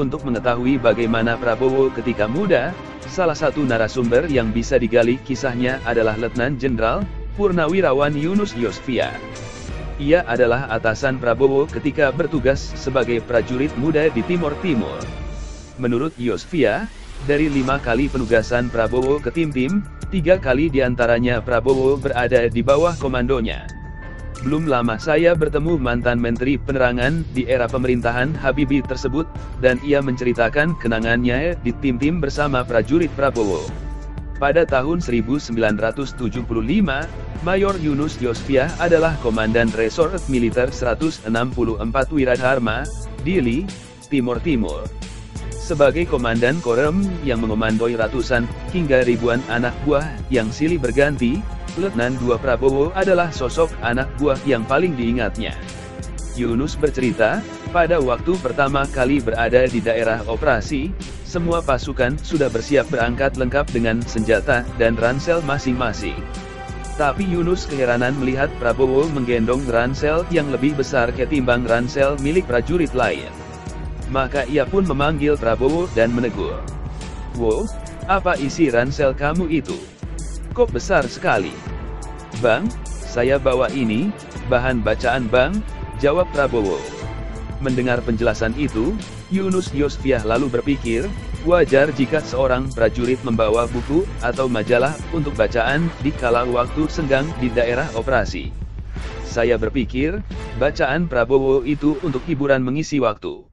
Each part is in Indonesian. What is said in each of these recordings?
untuk mengetahui bagaimana Prabowo ketika muda, salah satu narasumber yang bisa digali kisahnya adalah Letnan Jenderal, Purnawirawan Yunus Yosfia. Ia adalah atasan Prabowo ketika bertugas sebagai prajurit muda di Timur Timur. Menurut Yosvia, dari lima kali penugasan Prabowo ke tim-tim, tiga kali diantaranya Prabowo berada di bawah komandonya. Belum lama saya bertemu mantan Menteri Penerangan di era pemerintahan Habibie tersebut, dan ia menceritakan kenangannya di tim-tim bersama prajurit Prabowo. Pada tahun 1975, Mayor Yunus Yosfiah adalah Komandan Resort Militer 164 Wiradharma, Dili, Timur Timur. Sebagai Komandan Korem yang mengomandoi ratusan hingga ribuan anak buah yang silih berganti, Letnan II Prabowo adalah sosok anak buah yang paling diingatnya. Yunus bercerita, pada waktu pertama kali berada di daerah operasi, semua pasukan sudah bersiap berangkat lengkap dengan senjata dan ransel masing-masing. Tapi Yunus keheranan melihat Prabowo menggendong ransel yang lebih besar ketimbang ransel milik prajurit lain. Maka ia pun memanggil Prabowo dan menegur. Wow, apa isi ransel kamu itu? Kok besar sekali? Bang, saya bawa ini, bahan bacaan Bang, jawab Prabowo. Mendengar penjelasan itu, Yunus Yosfiah lalu berpikir, wajar jika seorang prajurit membawa buku atau majalah untuk bacaan di kala waktu senggang di daerah operasi. Saya berpikir, bacaan Prabowo itu untuk hiburan mengisi waktu.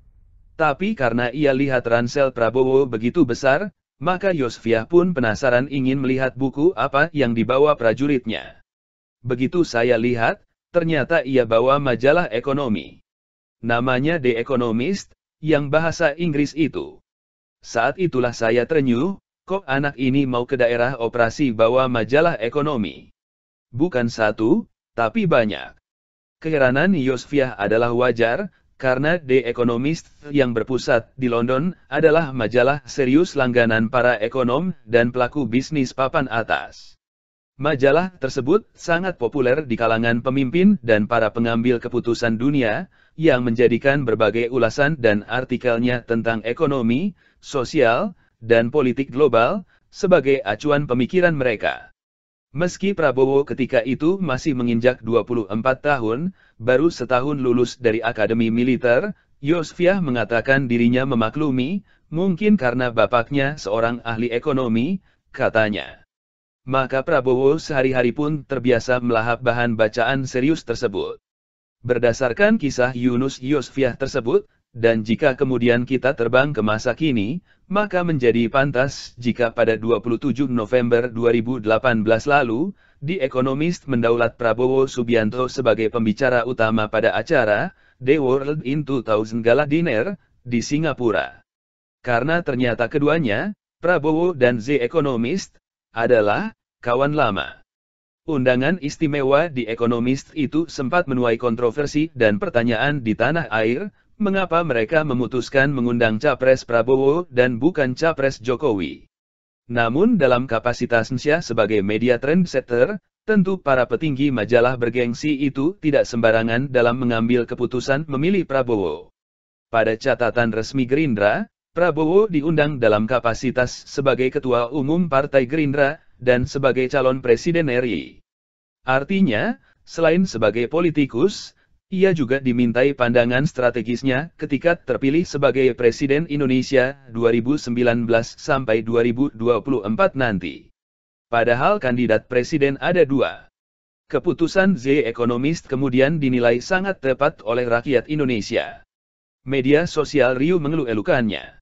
Tapi karena ia lihat ransel Prabowo begitu besar, maka Yosfiah pun penasaran ingin melihat buku apa yang dibawa prajuritnya. Begitu saya lihat, ternyata ia bawa majalah ekonomi. Namanya The Economist, yang bahasa Inggris itu. Saat itulah saya ternyuh, kok anak ini mau ke daerah operasi bawa majalah ekonomi. Bukan satu, tapi banyak. Keheranan Yosfiah adalah wajar, karena The Economist yang berpusat di London adalah majalah serius langganan para ekonom dan pelaku bisnis papan atas. Majalah tersebut sangat populer di kalangan pemimpin dan para pengambil keputusan dunia, yang menjadikan berbagai ulasan dan artikelnya tentang ekonomi, sosial, dan politik global, sebagai acuan pemikiran mereka. Meski Prabowo ketika itu masih menginjak 24 tahun, baru setahun lulus dari Akademi Militer, Yosfiah mengatakan dirinya memaklumi, mungkin karena bapaknya seorang ahli ekonomi, katanya maka Prabowo sehari-hari pun terbiasa melahap bahan bacaan serius tersebut. Berdasarkan kisah Yunus Yosfiah tersebut, dan jika kemudian kita terbang ke masa kini, maka menjadi pantas jika pada 27 November 2018 lalu, di Economist mendaulat Prabowo Subianto sebagai pembicara utama pada acara The World in 2000 Gala Dinner di Singapura. Karena ternyata keduanya, Prabowo dan The Economist, adalah kawan lama. Undangan istimewa di Economist itu sempat menuai kontroversi dan pertanyaan di tanah air, mengapa mereka memutuskan mengundang Capres Prabowo dan bukan Capres Jokowi. Namun dalam kapasitasnya sebagai media trendsetter, tentu para petinggi majalah bergengsi itu tidak sembarangan dalam mengambil keputusan memilih Prabowo. Pada catatan resmi Gerindra, Prabowo diundang dalam kapasitas sebagai Ketua Umum Partai Gerindra, dan sebagai calon Presiden RI. Artinya, selain sebagai politikus, ia juga dimintai pandangan strategisnya ketika terpilih sebagai Presiden Indonesia 2019-2024 nanti. Padahal kandidat presiden ada dua. Keputusan Z ekonomis kemudian dinilai sangat tepat oleh rakyat Indonesia. Media sosial Rio mengeluh-elukannya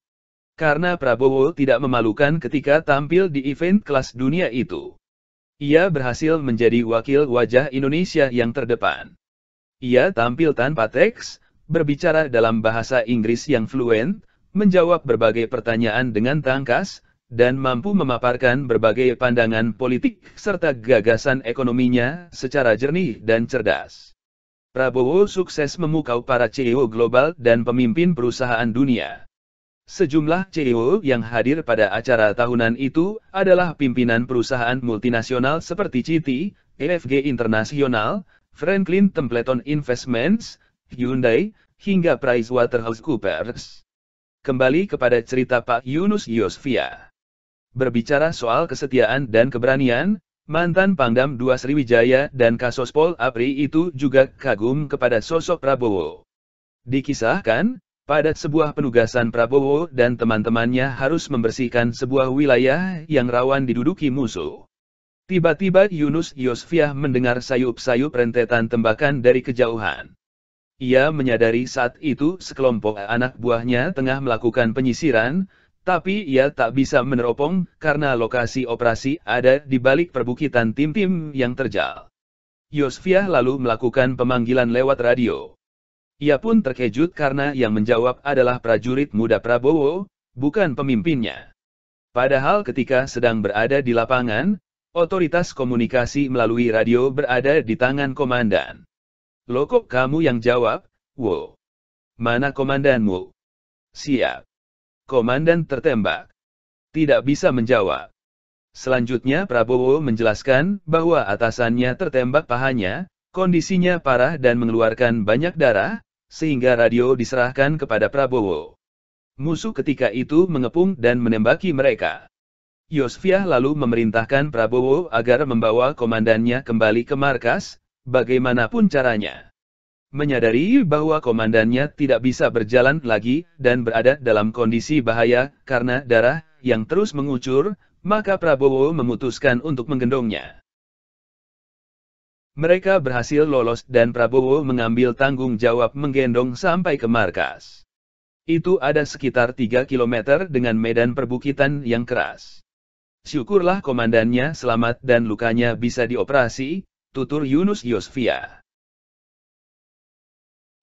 karena Prabowo tidak memalukan ketika tampil di event kelas dunia itu. Ia berhasil menjadi wakil wajah Indonesia yang terdepan. Ia tampil tanpa teks, berbicara dalam bahasa Inggris yang fluent, menjawab berbagai pertanyaan dengan tangkas, dan mampu memaparkan berbagai pandangan politik serta gagasan ekonominya secara jernih dan cerdas. Prabowo sukses memukau para CEO global dan pemimpin perusahaan dunia. Sejumlah CEO yang hadir pada acara tahunan itu adalah pimpinan perusahaan multinasional seperti Citi, EFG International, Franklin Templeton Investments, Hyundai, hingga PricewaterhouseCoopers. Kembali kepada cerita Pak Yunus Yosvia. Berbicara soal kesetiaan dan keberanian, mantan Pangdam II Sriwijaya dan Kasospol Apri itu juga kagum kepada sosok Prabowo. Dikisahkan, pada sebuah penugasan Prabowo dan teman-temannya harus membersihkan sebuah wilayah yang rawan diduduki musuh. Tiba-tiba Yunus Yosfiah mendengar sayup-sayup rentetan tembakan dari kejauhan. Ia menyadari saat itu sekelompok anak buahnya tengah melakukan penyisiran, tapi ia tak bisa meneropong karena lokasi operasi ada di balik perbukitan tim-tim yang terjal. Yosfiah lalu melakukan pemanggilan lewat radio ia pun terkejut karena yang menjawab adalah prajurit muda Prabowo, bukan pemimpinnya. Padahal ketika sedang berada di lapangan, otoritas komunikasi melalui radio berada di tangan komandan. Loh kok kamu yang jawab, wo. Mana komandanmu? Siap. Komandan tertembak. Tidak bisa menjawab. Selanjutnya Prabowo menjelaskan bahwa atasannya tertembak pahanya, Kondisinya parah dan mengeluarkan banyak darah, sehingga radio diserahkan kepada Prabowo. Musuh ketika itu mengepung dan menembaki mereka. Yosfiah lalu memerintahkan Prabowo agar membawa komandannya kembali ke markas, bagaimanapun caranya. Menyadari bahwa komandannya tidak bisa berjalan lagi dan berada dalam kondisi bahaya karena darah yang terus mengucur, maka Prabowo memutuskan untuk menggendongnya mereka berhasil lolos dan Prabowo mengambil tanggung jawab menggendong sampai ke markas. Itu ada sekitar 3 km dengan medan perbukitan yang keras. Syukurlah komandannya selamat dan lukanya bisa dioperasi, tutur Yunus Yosfia.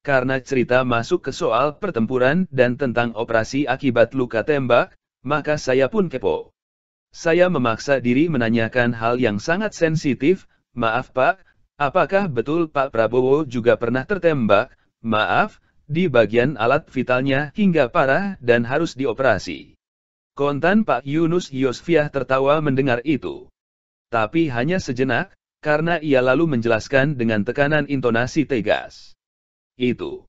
Karena cerita masuk ke soal pertempuran dan tentang operasi akibat luka tembak, maka saya pun kepo. Saya memaksa diri menanyakan hal yang sangat sensitif, maaf Pak, Apakah betul Pak Prabowo juga pernah tertembak, maaf, di bagian alat vitalnya hingga parah dan harus dioperasi? Kontan Pak Yunus Yosfiah tertawa mendengar itu. Tapi hanya sejenak, karena ia lalu menjelaskan dengan tekanan intonasi tegas. Itu.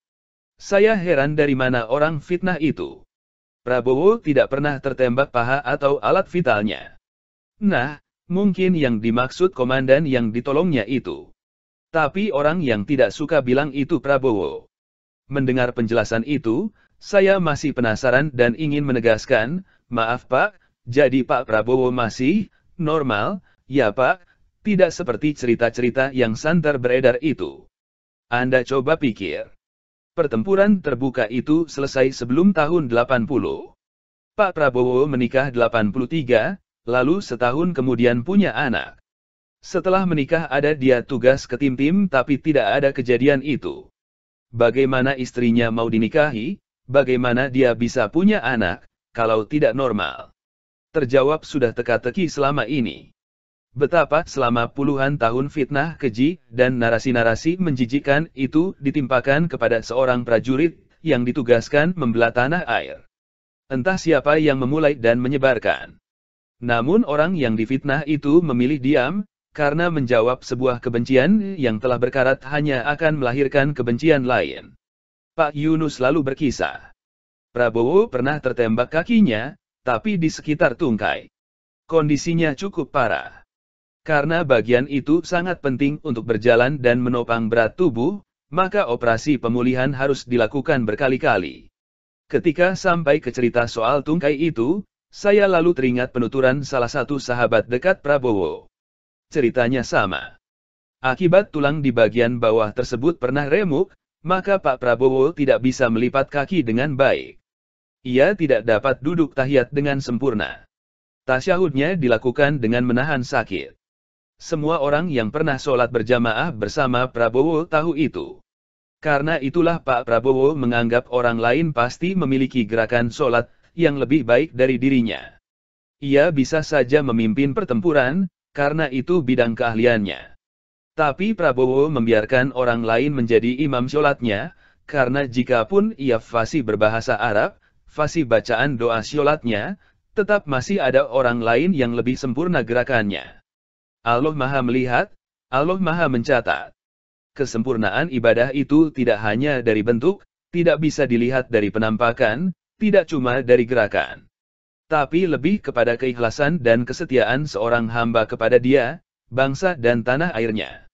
Saya heran dari mana orang fitnah itu. Prabowo tidak pernah tertembak paha atau alat vitalnya. Nah, mungkin yang dimaksud komandan yang ditolongnya itu tapi orang yang tidak suka bilang itu Prabowo. Mendengar penjelasan itu, saya masih penasaran dan ingin menegaskan, maaf Pak, jadi Pak Prabowo masih, normal, ya Pak, tidak seperti cerita-cerita yang santer beredar itu. Anda coba pikir. Pertempuran terbuka itu selesai sebelum tahun 80. Pak Prabowo menikah 83, lalu setahun kemudian punya anak. Setelah menikah ada dia tugas ke tim-tim tapi tidak ada kejadian itu. Bagaimana istrinya mau dinikahi, bagaimana dia bisa punya anak, kalau tidak normal. Terjawab sudah teka-teki selama ini. Betapa selama puluhan tahun fitnah keji dan narasi-narasi menjijikan itu ditimpakan kepada seorang prajurit yang ditugaskan membelah tanah air. Entah siapa yang memulai dan menyebarkan. Namun orang yang difitnah itu memilih diam, karena menjawab sebuah kebencian yang telah berkarat hanya akan melahirkan kebencian lain. Pak Yunus lalu berkisah. Prabowo pernah tertembak kakinya, tapi di sekitar tungkai. Kondisinya cukup parah. Karena bagian itu sangat penting untuk berjalan dan menopang berat tubuh, maka operasi pemulihan harus dilakukan berkali-kali. Ketika sampai ke cerita soal tungkai itu, saya lalu teringat penuturan salah satu sahabat dekat Prabowo ceritanya sama. Akibat tulang di bagian bawah tersebut pernah remuk, maka Pak Prabowo tidak bisa melipat kaki dengan baik. Ia tidak dapat duduk tahiyat dengan sempurna. Tasyahudnya dilakukan dengan menahan sakit. Semua orang yang pernah sholat berjamaah bersama Prabowo tahu itu. Karena itulah Pak Prabowo menganggap orang lain pasti memiliki gerakan sholat yang lebih baik dari dirinya. Ia bisa saja memimpin pertempuran, karena itu bidang keahliannya. Tapi Prabowo membiarkan orang lain menjadi imam sholatnya, karena jikapun ia fasih berbahasa Arab, fasih bacaan doa sholatnya, tetap masih ada orang lain yang lebih sempurna gerakannya. Allah Maha Melihat, Allah Maha Mencatat. Kesempurnaan ibadah itu tidak hanya dari bentuk, tidak bisa dilihat dari penampakan, tidak cuma dari gerakan tapi lebih kepada keikhlasan dan kesetiaan seorang hamba kepada dia, bangsa dan tanah airnya.